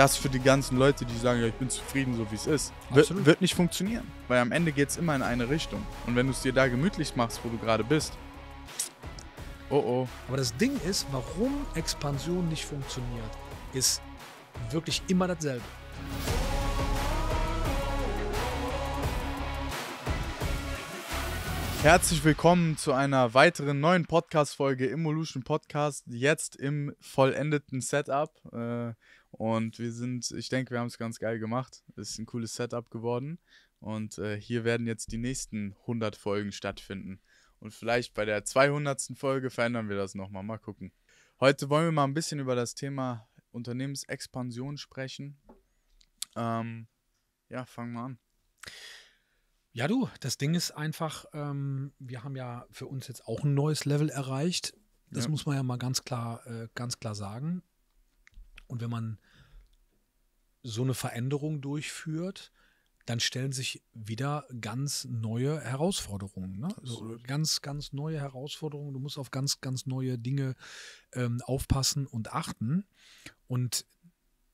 das für die ganzen Leute, die sagen, ja, ich bin zufrieden, so wie es ist, wird, wird, nicht funktionieren. Weil am Ende geht es immer in eine Richtung. Und wenn du es dir da gemütlich machst, wo du gerade bist, oh oh. Aber das Ding ist, warum Expansion nicht funktioniert, ist wirklich immer dasselbe. Herzlich willkommen zu einer weiteren neuen Podcast-Folge Evolution Podcast, jetzt im vollendeten Setup. Äh, und wir sind, ich denke, wir haben es ganz geil gemacht. Es ist ein cooles Setup geworden. Und äh, hier werden jetzt die nächsten 100 Folgen stattfinden. Und vielleicht bei der 200. Folge verändern wir das nochmal. Mal gucken. Heute wollen wir mal ein bisschen über das Thema Unternehmensexpansion sprechen. Ähm, ja, fangen wir an. Ja, du, das Ding ist einfach, ähm, wir haben ja für uns jetzt auch ein neues Level erreicht. Das ja. muss man ja mal ganz klar, äh, ganz klar sagen. Und wenn man so eine Veränderung durchführt, dann stellen sich wieder ganz neue Herausforderungen. Ne? Also ganz, ganz neue Herausforderungen. Du musst auf ganz, ganz neue Dinge ähm, aufpassen und achten. Und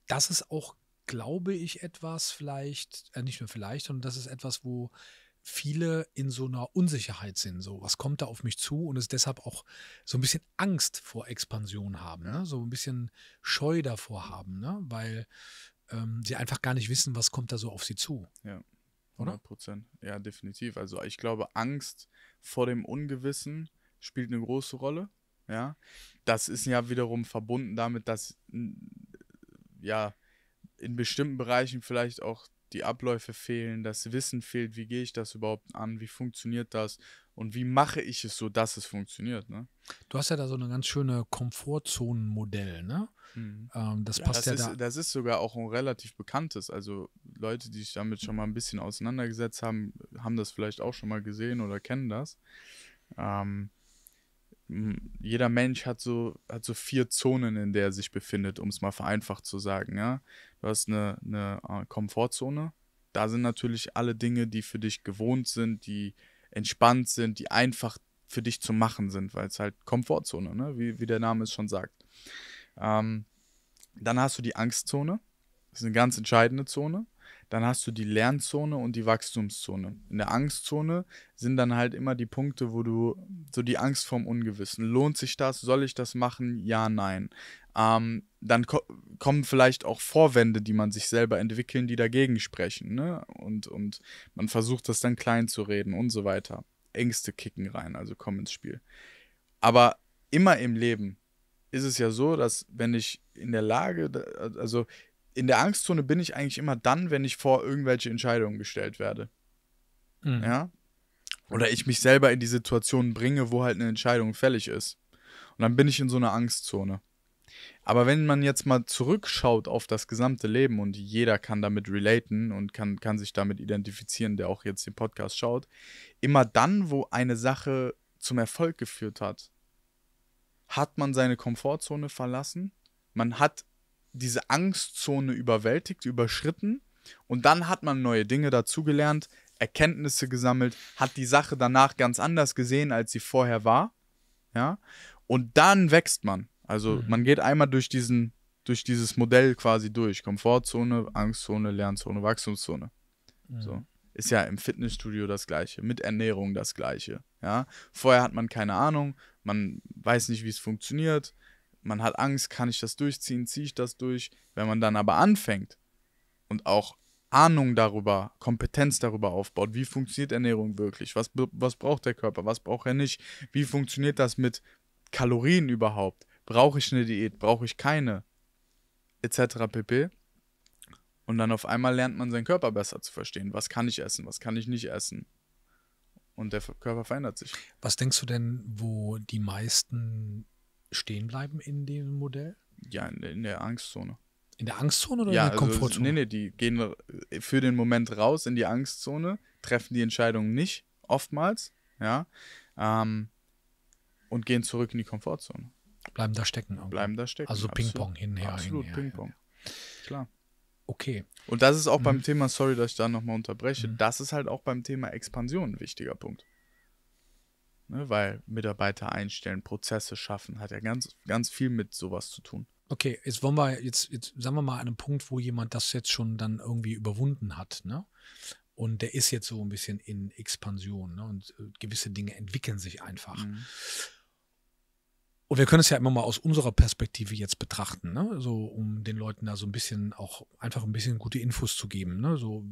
das ist auch glaube ich, etwas vielleicht, äh, nicht nur vielleicht, sondern das ist etwas, wo viele in so einer Unsicherheit sind. So, was kommt da auf mich zu? Und es deshalb auch so ein bisschen Angst vor Expansion haben, ne? so ein bisschen Scheu davor haben, ne? weil ähm, sie einfach gar nicht wissen, was kommt da so auf sie zu. Ja. 100 Prozent. Ja, definitiv. Also ich glaube, Angst vor dem Ungewissen spielt eine große Rolle. Ja, das ist ja wiederum verbunden damit, dass ja in bestimmten Bereichen vielleicht auch die Abläufe fehlen, das Wissen fehlt, wie gehe ich das überhaupt an, wie funktioniert das und wie mache ich es so, dass es funktioniert. Ne? Du hast ja da so eine ganz schöne Komfortzonenmodell, ne? Mhm. Ähm, das ja, passt das ja ist, da. Das ist sogar auch ein relativ bekanntes. Also Leute, die sich damit schon mal ein bisschen auseinandergesetzt haben, haben das vielleicht auch schon mal gesehen oder kennen das. Ähm, jeder Mensch hat so, hat so vier Zonen, in der er sich befindet, um es mal vereinfacht zu sagen. Ja? Du hast eine, eine äh, Komfortzone, da sind natürlich alle Dinge, die für dich gewohnt sind, die entspannt sind, die einfach für dich zu machen sind, weil es halt Komfortzone, ne? wie, wie der Name es schon sagt. Ähm, dann hast du die Angstzone, das ist eine ganz entscheidende Zone dann hast du die Lernzone und die Wachstumszone. In der Angstzone sind dann halt immer die Punkte, wo du so die Angst vorm Ungewissen. Lohnt sich das? Soll ich das machen? Ja, nein. Ähm, dann ko kommen vielleicht auch Vorwände, die man sich selber entwickeln, die dagegen sprechen. Ne? Und, und man versucht das dann klein zu reden und so weiter. Ängste kicken rein, also kommen ins Spiel. Aber immer im Leben ist es ja so, dass wenn ich in der Lage, also in der Angstzone bin ich eigentlich immer dann, wenn ich vor irgendwelche Entscheidungen gestellt werde. Mhm. Ja? Oder ich mich selber in die Situation bringe, wo halt eine Entscheidung fällig ist. Und dann bin ich in so einer Angstzone. Aber wenn man jetzt mal zurückschaut auf das gesamte Leben und jeder kann damit relaten und kann, kann sich damit identifizieren, der auch jetzt den Podcast schaut, immer dann, wo eine Sache zum Erfolg geführt hat, hat man seine Komfortzone verlassen, man hat diese Angstzone überwältigt, überschritten und dann hat man neue Dinge dazugelernt, Erkenntnisse gesammelt, hat die Sache danach ganz anders gesehen, als sie vorher war. Ja? Und dann wächst man. Also mhm. man geht einmal durch diesen durch dieses Modell quasi durch. Komfortzone, Angstzone, Lernzone, Wachstumszone. Mhm. So. Ist ja im Fitnessstudio das gleiche, mit Ernährung das gleiche. Ja? Vorher hat man keine Ahnung, man weiß nicht, wie es funktioniert, man hat Angst, kann ich das durchziehen, ziehe ich das durch? Wenn man dann aber anfängt und auch Ahnung darüber, Kompetenz darüber aufbaut, wie funktioniert Ernährung wirklich, was, was braucht der Körper, was braucht er nicht, wie funktioniert das mit Kalorien überhaupt, brauche ich eine Diät, brauche ich keine, etc. pp. Und dann auf einmal lernt man seinen Körper besser zu verstehen. Was kann ich essen, was kann ich nicht essen? Und der Körper verändert sich. Was denkst du denn, wo die meisten stehen bleiben in dem Modell? Ja, in, in der Angstzone. In der Angstzone oder ja, in der also, Komfortzone? Nee, nee, die gehen äh, für den Moment raus in die Angstzone, treffen die Entscheidung nicht, oftmals, ja, ähm, und gehen zurück in die Komfortzone. Bleiben da stecken. Okay. Bleiben da stecken. Also Ping-Pong hinher. Absolut Ping-Pong. Ja. Klar. Okay. Und das ist auch mhm. beim Thema, sorry, dass ich da nochmal unterbreche, mhm. das ist halt auch beim Thema Expansion ein wichtiger Punkt. Ne, weil Mitarbeiter einstellen, Prozesse schaffen, hat ja ganz, ganz viel mit sowas zu tun. Okay, jetzt wollen wir, jetzt, jetzt sagen wir mal an einem Punkt, wo jemand das jetzt schon dann irgendwie überwunden hat, ne? Und der ist jetzt so ein bisschen in Expansion, ne? Und äh, gewisse Dinge entwickeln sich einfach. Mhm. Und wir können es ja immer mal aus unserer Perspektive jetzt betrachten, ne? so um den Leuten da so ein bisschen auch einfach ein bisschen gute Infos zu geben. Ne? So,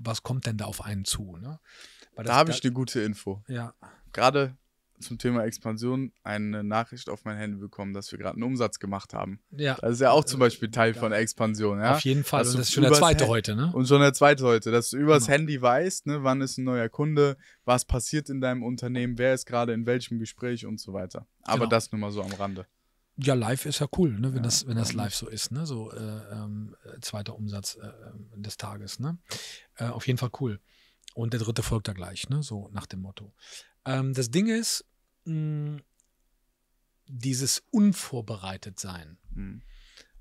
was kommt denn da auf einen zu? Ne? Das, da habe ich eine gute Info. Ja gerade zum Thema Expansion eine Nachricht auf mein Handy bekommen, dass wir gerade einen Umsatz gemacht haben. Ja. Das ist ja auch zum äh, Beispiel Teil ja. von Expansion. Ja? Auf jeden Fall. und das ist schon der zweite heute, ne? Und schon der zweite heute, dass du übers genau. Handy weißt, ne, wann ist ein neuer Kunde, was passiert in deinem Unternehmen, wer ist gerade in welchem Gespräch und so weiter. Aber genau. das nur mal so am Rande. Ja, live ist ja cool, ne? wenn, ja. Das, wenn das live so ist, ne? so äh, ähm, äh, zweiter Umsatz äh, äh des Tages. Ne? Äh, auf jeden Fall cool. Und der dritte folgt da gleich, ne? so nach dem Motto. Ähm, das Ding ist, mh, dieses Unvorbereitetsein mhm.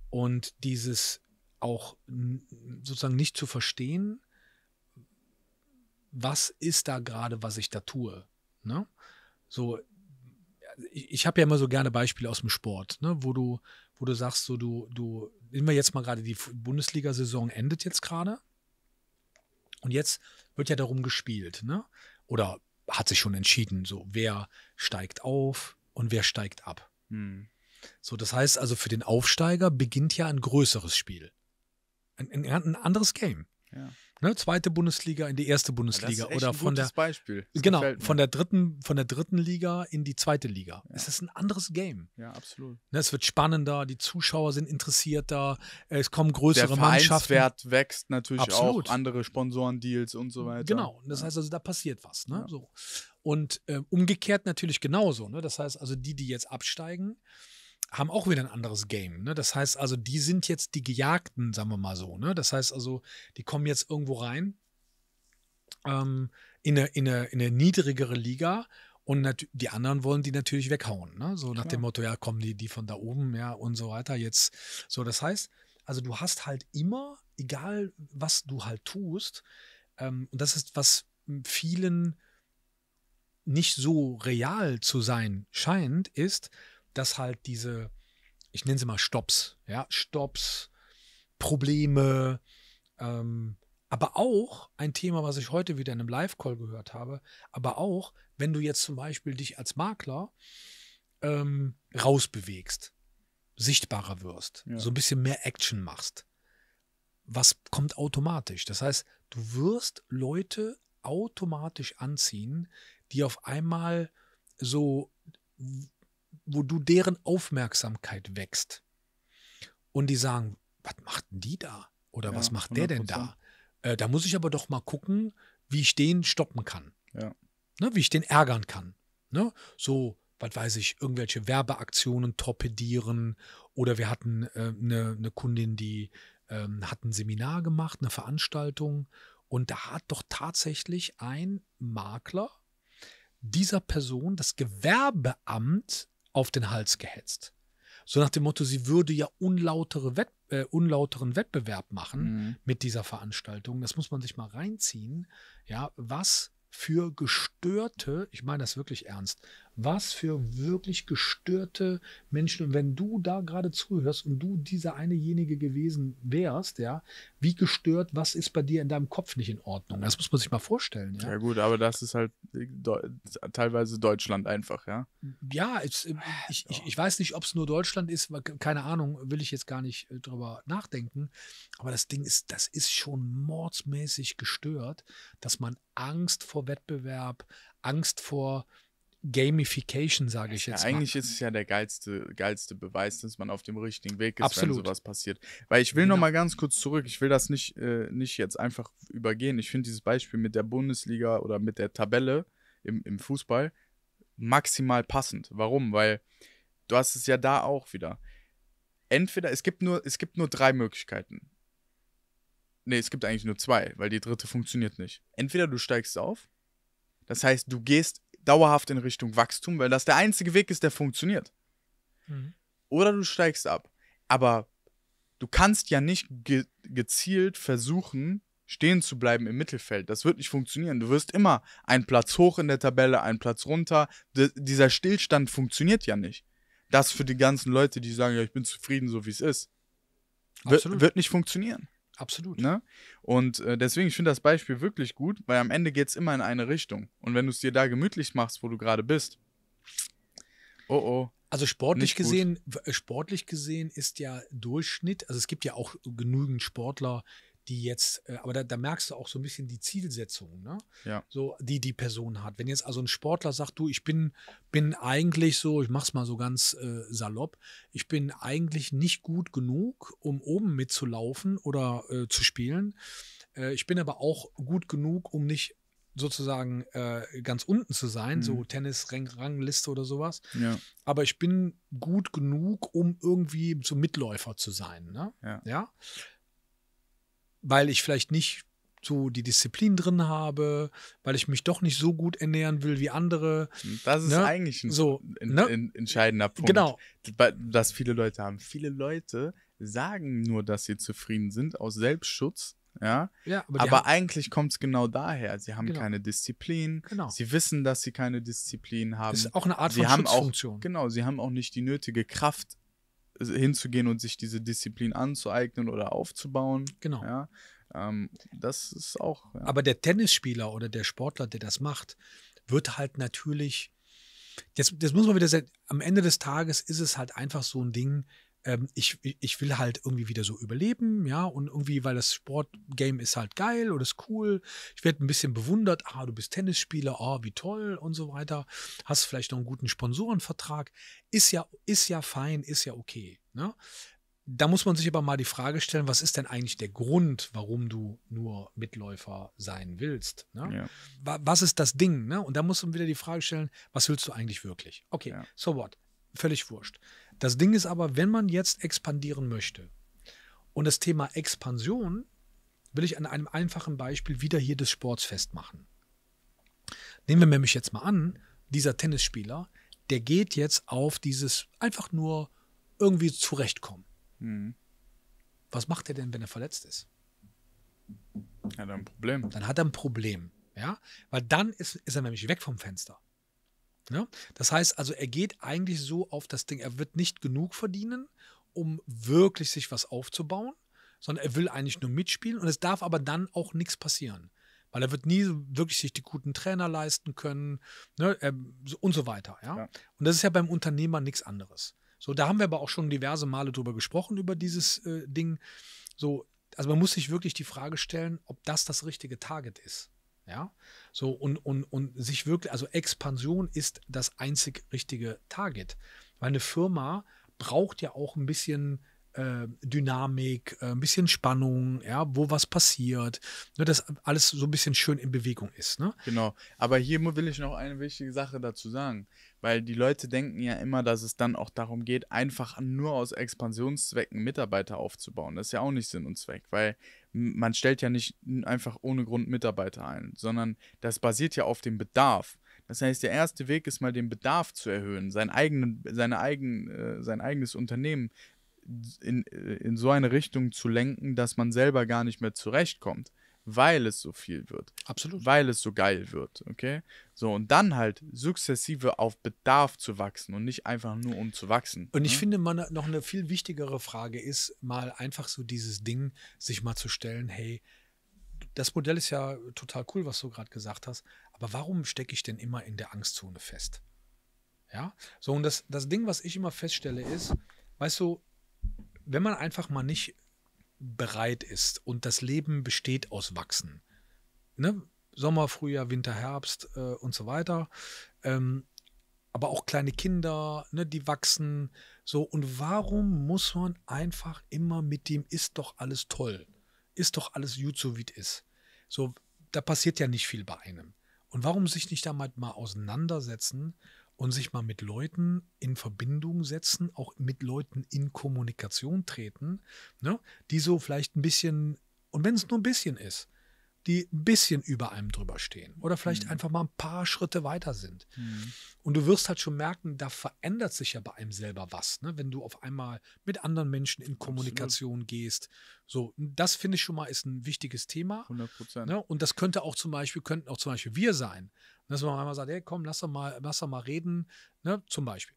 und dieses auch sozusagen nicht zu verstehen, was ist da gerade, was ich da tue. Ne? So, ich, ich habe ja immer so gerne Beispiele aus dem Sport, ne? wo du, wo du sagst, so du, du, nehmen wir jetzt mal gerade die Bundesliga-Saison endet jetzt gerade und jetzt wird ja darum gespielt, ne? Oder hat sich schon entschieden, so wer steigt auf und wer steigt ab. Mhm. So, das heißt also, für den Aufsteiger beginnt ja ein größeres Spiel. Ein, ein, ein anderes Game. Ja ne, zweite Bundesliga in die erste Bundesliga ja, oder von der Beispiel. Das genau von der dritten von der dritten Liga in die zweite Liga. Ja. Es ist ein anderes Game. Ja absolut. Ne, es wird spannender, die Zuschauer sind interessierter, es kommen größere der Mannschaften. Der Vereinswert wächst natürlich absolut. auch, andere Sponsorendeals und so weiter. Genau, das heißt also da passiert was. Ne? Ja. So. Und äh, umgekehrt natürlich genauso. Ne? Das heißt also die, die jetzt absteigen, haben auch wieder ein anderes Game. Ne? Das heißt also, die sind jetzt die Gejagten, sagen wir mal so. Ne? Das heißt also, die kommen jetzt irgendwo rein ähm, in, eine, in, eine, in eine niedrigere Liga und die anderen wollen die natürlich weghauen. Ne? So nach dem Motto, ja, kommen die, die von da oben, ja, und so weiter. Jetzt, so, das heißt, also du hast halt immer, egal was du halt tust, ähm, und das ist, was vielen nicht so real zu sein scheint, ist, dass halt diese, ich nenne sie mal Stops, ja, Stops, Probleme, ähm, aber auch ein Thema, was ich heute wieder in einem Live-Call gehört habe, aber auch, wenn du jetzt zum Beispiel dich als Makler ähm, rausbewegst, sichtbarer wirst, ja. so ein bisschen mehr Action machst, was kommt automatisch? Das heißt, du wirst Leute automatisch anziehen, die auf einmal so wo du deren Aufmerksamkeit wächst. Und die sagen, was macht denn die da? Oder ja, was macht 100%. der denn da? Äh, da muss ich aber doch mal gucken, wie ich den stoppen kann. Ja. Ne, wie ich den ärgern kann. Ne? So, was weiß ich, irgendwelche Werbeaktionen torpedieren. Oder wir hatten eine äh, ne, ne Kundin, die äh, hat ein Seminar gemacht, eine Veranstaltung. Und da hat doch tatsächlich ein Makler dieser Person das Gewerbeamt auf den Hals gehetzt. So nach dem Motto, sie würde ja unlautere Wett, äh, unlauteren Wettbewerb machen mhm. mit dieser Veranstaltung. Das muss man sich mal reinziehen. Ja, was für gestörte, ich meine das wirklich ernst, was für wirklich gestörte Menschen. Und wenn du da gerade zuhörst und du dieser einejenige gewesen wärst, ja, wie gestört, was ist bei dir in deinem Kopf nicht in Ordnung? Das muss man sich mal vorstellen. Ja, ja gut, aber das ist halt äh, teilweise Deutschland einfach, ja. Ja, es, äh, ich, ich, ich weiß nicht, ob es nur Deutschland ist, keine Ahnung, will ich jetzt gar nicht äh, drüber nachdenken. Aber das Ding ist, das ist schon mordsmäßig gestört, dass man Angst vor Wettbewerb, Angst vor Gamification, sage ich jetzt. ja, eigentlich mal. ist es ja der geilste, geilste Beweis, dass man auf dem richtigen Weg ist, Absolut. wenn sowas passiert. Weil ich will genau. noch mal ganz kurz zurück, ich will das nicht, äh, nicht jetzt einfach übergehen. Ich finde dieses Beispiel mit der Bundesliga oder mit der Tabelle im, im Fußball maximal passend. Warum? Weil du hast es ja da auch wieder. Entweder, es gibt nur, es gibt nur drei Möglichkeiten. Nee, es gibt eigentlich nur zwei, weil die dritte funktioniert nicht. Entweder du steigst auf, das heißt, du gehst dauerhaft in Richtung Wachstum, weil das der einzige Weg ist, der funktioniert. Mhm. Oder du steigst ab. Aber du kannst ja nicht ge gezielt versuchen, stehen zu bleiben im Mittelfeld. Das wird nicht funktionieren. Du wirst immer einen Platz hoch in der Tabelle, einen Platz runter. D dieser Stillstand funktioniert ja nicht. Das für die ganzen Leute, die sagen, ja, ich bin zufrieden, so wie es ist. Wird, wird nicht funktionieren. Absolut. Ne? Und äh, deswegen, ich finde das Beispiel wirklich gut, weil am Ende geht es immer in eine Richtung. Und wenn du es dir da gemütlich machst, wo du gerade bist, oh oh. Also sportlich gesehen, sportlich gesehen ist ja Durchschnitt, also es gibt ja auch genügend Sportler, die jetzt, äh, aber da, da, merkst du auch so ein bisschen die Zielsetzung, ne? ja. so, die die Person hat. Wenn jetzt also ein Sportler sagt, du, ich bin, bin eigentlich so, ich mach's mal so ganz äh, salopp, ich bin eigentlich nicht gut genug, um oben mitzulaufen oder äh, zu spielen. Äh, ich bin aber auch gut genug, um nicht sozusagen äh, ganz unten zu sein, mhm. so Tennis-Rangliste oder sowas. Ja. Aber ich bin gut genug, um irgendwie so Mitläufer zu sein. Ne? Ja. ja? weil ich vielleicht nicht so die Disziplin drin habe, weil ich mich doch nicht so gut ernähren will wie andere. Das ist ne? eigentlich ein so, ne? in, entscheidender Punkt. Genau. Dass viele Leute haben. Viele Leute sagen nur, dass sie zufrieden sind aus Selbstschutz. Ja, ja aber, aber haben, eigentlich kommt es genau daher. Sie haben genau. keine Disziplin. Genau. Sie wissen, dass sie keine Disziplin haben. Das ist auch eine Art sie von Schutzfunktion. Auch, genau, sie haben auch nicht die nötige Kraft hinzugehen und sich diese Disziplin anzueignen oder aufzubauen. Genau. Ja, ähm, das ist auch. Ja. Aber der Tennisspieler oder der Sportler, der das macht, wird halt natürlich. Das, das muss man wieder sagen. Am Ende des Tages ist es halt einfach so ein Ding, ähm, ich, ich will halt irgendwie wieder so überleben, ja, und irgendwie, weil das Sportgame ist halt geil oder ist cool. Ich werde ein bisschen bewundert, ah, du bist Tennisspieler, oh, wie toll und so weiter. Hast vielleicht noch einen guten Sponsorenvertrag. Ist ja, ist ja fein, ist ja okay. Ne? Da muss man sich aber mal die Frage stellen, was ist denn eigentlich der Grund, warum du nur Mitläufer sein willst? Ne? Ja. Was ist das Ding? Ne? Und da muss man wieder die Frage stellen, was willst du eigentlich wirklich? Okay, ja. so what? Völlig wurscht. Das Ding ist aber, wenn man jetzt expandieren möchte und das Thema Expansion will ich an einem einfachen Beispiel wieder hier des Sports festmachen. Nehmen wir nämlich jetzt mal an, dieser Tennisspieler, der geht jetzt auf dieses einfach nur irgendwie zurechtkommen. Mhm. Was macht er denn, wenn er verletzt ist? Hat er ein Problem. Dann hat er ein Problem. Ja, weil dann ist, ist er nämlich weg vom Fenster. Ja? Ne? Das heißt also, er geht eigentlich so auf das Ding, er wird nicht genug verdienen, um wirklich sich was aufzubauen, sondern er will eigentlich nur mitspielen und es darf aber dann auch nichts passieren. Weil er wird nie wirklich sich die guten Trainer leisten können ne, ähm, und so weiter. Ja? ja? Und das ist ja beim Unternehmer nichts anderes. So, da haben wir aber auch schon diverse Male drüber gesprochen, über dieses äh, Ding. So, also man muss sich wirklich die Frage stellen, ob das das richtige Target ist. Ja, so und, und, und sich wirklich, also Expansion ist das einzig richtige Target. Weil eine Firma braucht ja auch ein bisschen ähm, Dynamik, äh, ein bisschen Spannung, ja, wo was passiert, ne, dass alles so ein bisschen schön in Bewegung ist. Ne? Genau, aber hier will ich noch eine wichtige Sache dazu sagen, weil die Leute denken ja immer, dass es dann auch darum geht, einfach nur aus Expansionszwecken Mitarbeiter aufzubauen. Das ist ja auch nicht Sinn und Zweck, weil man stellt ja nicht einfach ohne Grund Mitarbeiter ein, sondern das basiert ja auf dem Bedarf. Das heißt, der erste Weg ist mal den Bedarf zu erhöhen, sein, eigenen, seine eigen, äh, sein eigenes Unternehmen in, in so eine Richtung zu lenken, dass man selber gar nicht mehr zurechtkommt, weil es so viel wird. Absolut. Weil es so geil wird, okay? So, und dann halt sukzessive auf Bedarf zu wachsen und nicht einfach nur um zu wachsen. Und ich ne? finde, man, noch eine viel wichtigere Frage ist, mal einfach so dieses Ding, sich mal zu stellen, hey, das Modell ist ja total cool, was du gerade gesagt hast, aber warum stecke ich denn immer in der Angstzone fest? Ja, so und das, das Ding, was ich immer feststelle, ist, weißt du, wenn man einfach mal nicht bereit ist und das Leben besteht aus Wachsen, ne? Sommer, Frühjahr, Winter, Herbst äh, und so weiter, ähm, aber auch kleine Kinder, ne, die wachsen so. Und warum muss man einfach immer mit dem ist doch alles toll, ist doch alles gut so wie es ist? So, da passiert ja nicht viel bei einem. Und warum sich nicht damit mal auseinandersetzen und sich mal mit Leuten in Verbindung setzen, auch mit Leuten in Kommunikation treten, ne, die so vielleicht ein bisschen, und wenn es nur ein bisschen ist, die ein bisschen über einem drüber stehen oder vielleicht mhm. einfach mal ein paar Schritte weiter sind. Mhm. Und du wirst halt schon merken, da verändert sich ja bei einem selber was, ne? wenn du auf einmal mit anderen Menschen in Kommunikation Absolut. gehst. So, das finde ich schon mal ist ein wichtiges Thema. 100 Prozent. Ne? Und das könnte auch zum Beispiel, könnten auch zum Beispiel wir sein, dass man einmal sagt, hey, komm, lass doch mal, lass doch mal reden, ne? zum Beispiel.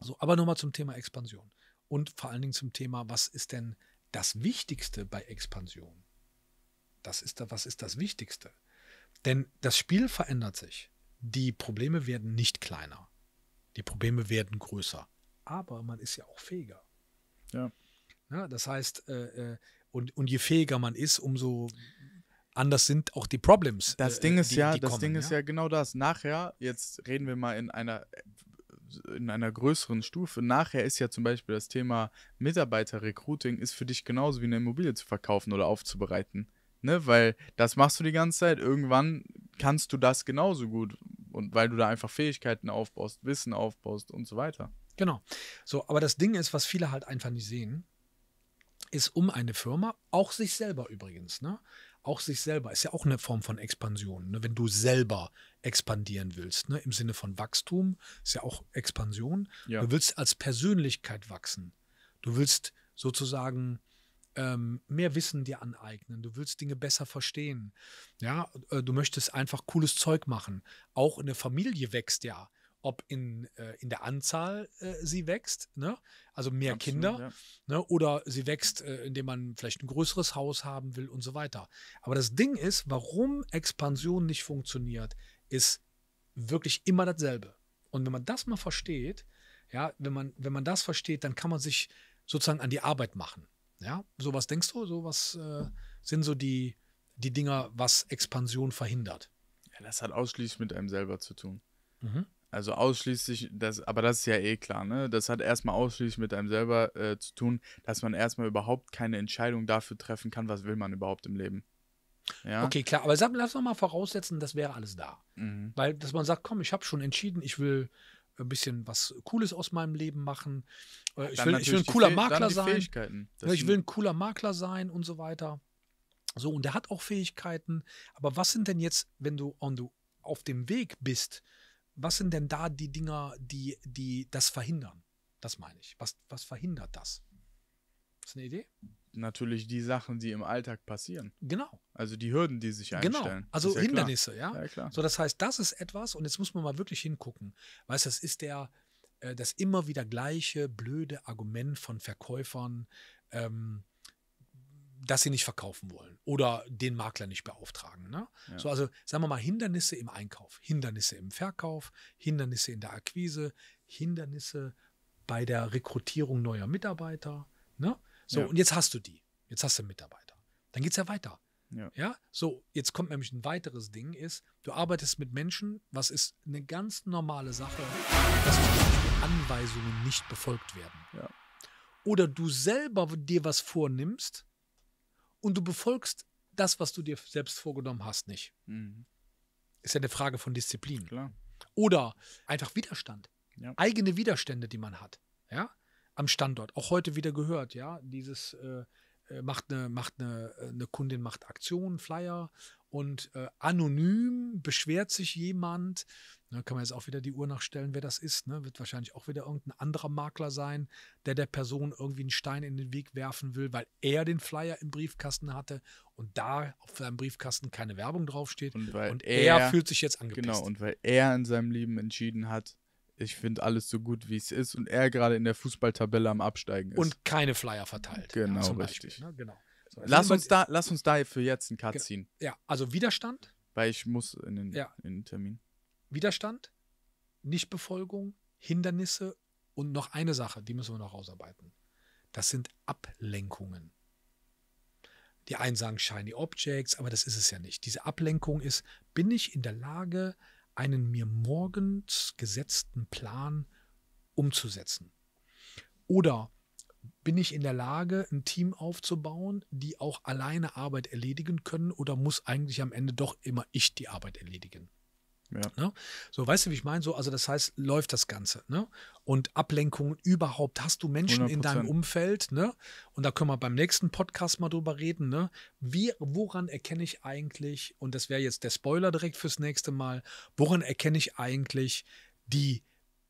So, aber nochmal zum Thema Expansion und vor allen Dingen zum Thema, was ist denn das Wichtigste bei Expansion? Das ist da, was ist das Wichtigste? Denn das Spiel verändert sich. Die Probleme werden nicht kleiner. Die Probleme werden größer. Aber man ist ja auch fähiger. Ja. ja ne, das heißt, äh, äh, und, und je fähiger man ist, umso anders sind auch die Problems. Das äh, Ding äh, ist die, ja, die das kommen, Ding ist ja genau das. Nachher, jetzt reden wir mal in einer in einer größeren Stufe. Nachher ist ja zum Beispiel das Thema Mitarbeiterrecruiting ist für dich genauso wie eine Immobilie zu verkaufen oder aufzubereiten. Ne? Weil das machst du die ganze Zeit. Irgendwann kannst du das genauso gut. Und weil du da einfach Fähigkeiten aufbaust, Wissen aufbaust und so weiter. Genau. So, aber das Ding ist, was viele halt einfach nicht sehen, ist um eine Firma, auch sich selber übrigens, ne? auch sich selber, ist ja auch eine Form von Expansion, ne? wenn du selber expandieren willst, ne? im Sinne von Wachstum, ist ja auch Expansion. Ja. Du willst als Persönlichkeit wachsen. Du willst sozusagen ähm, mehr Wissen dir aneignen. Du willst Dinge besser verstehen. Ja, äh, du möchtest einfach cooles Zeug machen. Auch in der Familie wächst ja ob in, äh, in der Anzahl äh, sie wächst, ne? also mehr Absolut, Kinder, ja. ne? oder sie wächst, äh, indem man vielleicht ein größeres Haus haben will und so weiter. Aber das Ding ist, warum Expansion nicht funktioniert, ist wirklich immer dasselbe. Und wenn man das mal versteht, ja, wenn man, wenn man das versteht, dann kann man sich sozusagen an die Arbeit machen. Ja, was denkst du, so sowas äh, sind so die, die Dinger, was Expansion verhindert. Ja, das hat ausschließlich mit einem selber zu tun. Mhm. Also ausschließlich, das, aber das ist ja eh klar, ne? Das hat erstmal ausschließlich mit einem selber äh, zu tun, dass man erstmal überhaupt keine Entscheidung dafür treffen kann, was will man überhaupt im Leben. Ja? Okay, klar, aber sag, lass doch mal voraussetzen, das wäre alles da. Mhm. Weil, dass man sagt, komm, ich habe schon entschieden, ich will ein bisschen was Cooles aus meinem Leben machen. Äh, ich will, ich will, ein cooler Makler sein. ich will ein cooler Makler sein und so weiter. So, und der hat auch Fähigkeiten. Aber was sind denn jetzt, wenn du on the, auf dem Weg bist, was sind denn da die Dinger, die, die das verhindern? Das meine ich. Was, was verhindert das? Ist eine Idee? Natürlich die Sachen, die im Alltag passieren. Genau. Also die Hürden, die sich genau. einstellen. Genau. Also ja Hindernisse, klar. ja. Ja, klar. So, das heißt, das ist etwas, und jetzt muss man mal wirklich hingucken. Weißt du, das ist der, äh, das immer wieder gleiche blöde Argument von Verkäufern, ähm, dass sie nicht verkaufen wollen oder den Makler nicht beauftragen. Ne? Ja. So, also sagen wir mal, Hindernisse im Einkauf, Hindernisse im Verkauf, Hindernisse in der Akquise, Hindernisse bei der Rekrutierung neuer Mitarbeiter. Ne? So, ja. und jetzt hast du die. Jetzt hast du Mitarbeiter. Dann geht es ja weiter. Ja. ja. so, jetzt kommt nämlich ein weiteres Ding ist, du arbeitest mit Menschen, was ist eine ganz normale Sache, dass zum Beispiel Anweisungen nicht befolgt werden. Ja. Oder du selber dir was vornimmst, und du befolgst das, was du dir selbst vorgenommen hast, nicht. Mhm. Ist ja eine Frage von Disziplin. Klar. Oder einfach Widerstand. Ja. Eigene Widerstände, die man hat. Ja? Am Standort. Auch heute wieder gehört, ja, dieses äh, äh macht eine, macht eine, eine äh, Kundin macht Aktionen, Flyer und äh, anonym beschwert sich jemand, Ne, kann man jetzt auch wieder die Uhr nachstellen, wer das ist. Ne? Wird wahrscheinlich auch wieder irgendein anderer Makler sein, der der Person irgendwie einen Stein in den Weg werfen will, weil er den Flyer im Briefkasten hatte und da auf seinem Briefkasten keine Werbung draufsteht. Und, weil und er, er, fühlt sich jetzt angepisst. Genau, und weil er in seinem Leben entschieden hat, ich finde alles so gut, wie es ist und er gerade in der Fußballtabelle am Absteigen ist. Und keine Flyer verteilt. Genau, ja, richtig. Beispiel, ne? genau. So, lass, uns da, lass uns da für jetzt einen Cut ziehen. Ja, also Widerstand. Weil ich muss in den, ja. in den Termin. Widerstand, Nichtbefolgung, Hindernisse und noch eine Sache, die müssen wir noch rausarbeiten. Das sind Ablenkungen. Die einen sagen shiny objects, aber das ist es ja nicht. Diese Ablenkung ist, bin ich in der Lage, einen mir morgens gesetzten Plan umzusetzen? Oder bin ich in der Lage, ein Team aufzubauen, die auch alleine Arbeit erledigen können oder muss eigentlich am Ende doch immer ich die Arbeit erledigen? Ja. Ne? So, weißt du, wie ich meine? So, also das heißt, läuft das Ganze. Ne? Und Ablenkungen überhaupt, hast du Menschen 100%. in deinem Umfeld, ne? Und da können wir beim nächsten Podcast mal drüber reden, ne? Wie, woran erkenne ich eigentlich, und das wäre jetzt der Spoiler direkt fürs nächste Mal, woran erkenne ich eigentlich die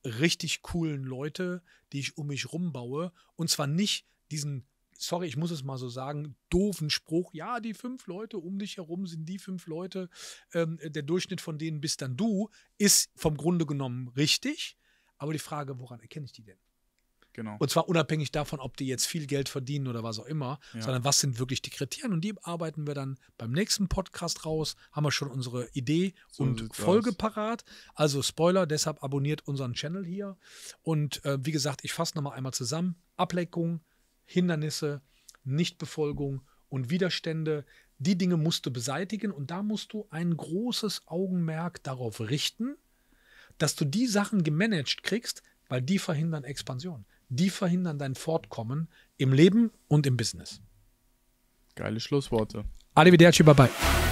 richtig coolen Leute, die ich um mich rumbaue? Und zwar nicht diesen sorry, ich muss es mal so sagen, doofen Spruch, ja, die fünf Leute um dich herum sind die fünf Leute, ähm, der Durchschnitt von denen bist dann du, ist vom Grunde genommen richtig. Aber die Frage, woran erkenne ich die denn? Genau. Und zwar unabhängig davon, ob die jetzt viel Geld verdienen oder was auch immer, ja. sondern was sind wirklich die Kriterien? Und die arbeiten wir dann beim nächsten Podcast raus. Haben wir schon unsere Idee so und Folge aus. parat. Also Spoiler, deshalb abonniert unseren Channel hier. Und äh, wie gesagt, ich fasse nochmal einmal zusammen. Ableckung, Hindernisse, Nichtbefolgung und Widerstände, die Dinge musst du beseitigen und da musst du ein großes Augenmerk darauf richten, dass du die Sachen gemanagt kriegst, weil die verhindern Expansion. Die verhindern dein Fortkommen im Leben und im Business. Geile Schlussworte. Arrivederci, bye bye.